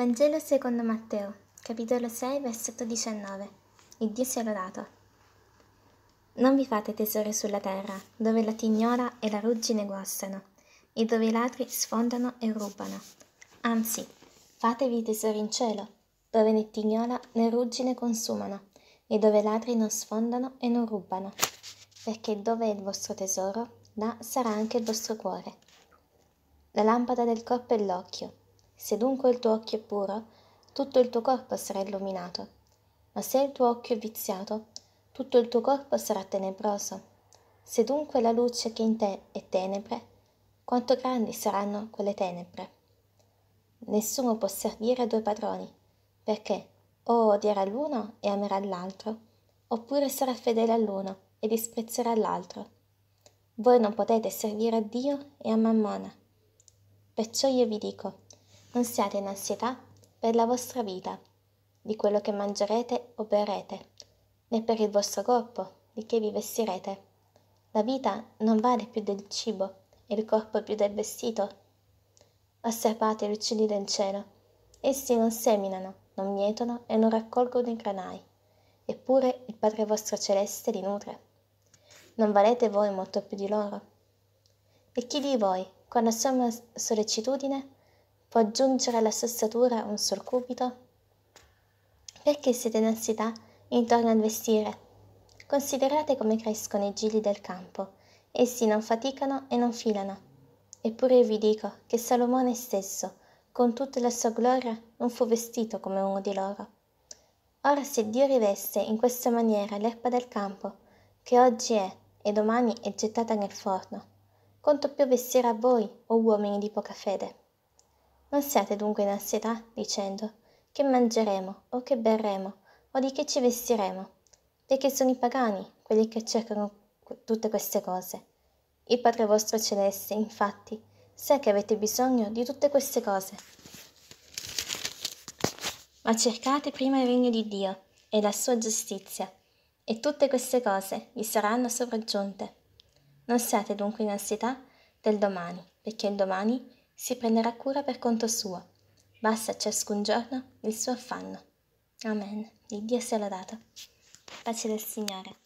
Vangelo secondo Matteo, capitolo 6, versetto 19. Il Dio sia lodato. Non vi fate tesori sulla terra, dove la tignola e la ruggine guastano, e dove i ladri sfondano e rubano. Anzi, fatevi tesori in cielo, dove né tignola né ruggine consumano, e dove i ladri non sfondano e non rubano. Perché dove è il vostro tesoro, là sarà anche il vostro cuore. La lampada del corpo è l'occhio. Se dunque il tuo occhio è puro, tutto il tuo corpo sarà illuminato, ma se il tuo occhio è viziato, tutto il tuo corpo sarà tenebroso. Se dunque la luce che in te è tenebre, quanto grandi saranno quelle tenebre. Nessuno può servire a due padroni, perché o odierà l'uno e amerà l'altro, oppure sarà fedele all'uno e disprezzerà l'altro. Voi non potete servire a Dio e a Mammona. Perciò io vi dico, non siate in ansietà per la vostra vita, di quello che mangerete o berrete, né per il vostro corpo, di che vi vestirete. La vita non vale più del cibo e il corpo più del vestito. Osservate gli uccelli del cielo. Essi non seminano, non mietono e non raccolgono i granai, eppure il Padre vostro celeste li nutre. Non valete voi molto più di loro? E chi di voi, con la somma sollecitudine, può aggiungere alla sua statura un sorcubito? Perché siete in ansietà intorno al vestire? Considerate come crescono i gigli del campo. Essi non faticano e non filano. Eppure io vi dico che Salomone stesso, con tutta la sua gloria, non fu vestito come uno di loro. Ora se Dio riveste in questa maniera l'erba del campo, che oggi è e domani è gettata nel forno, quanto più vestirà voi, o uomini di poca fede. Non siate dunque in ansietà, dicendo che mangeremo o che berremo o di che ci vestiremo, perché sono i pagani quelli che cercano tutte queste cose. Il Padre vostro celeste, infatti, sa che avete bisogno di tutte queste cose. Ma cercate prima il regno di Dio e la sua giustizia, e tutte queste cose vi saranno sopraggiunte. Non siate dunque in ansietà del domani, perché il domani si prenderà cura per conto suo. Basta ciascun giorno il suo affanno. Amen. Il Dio sia lodato. Pace del Signore.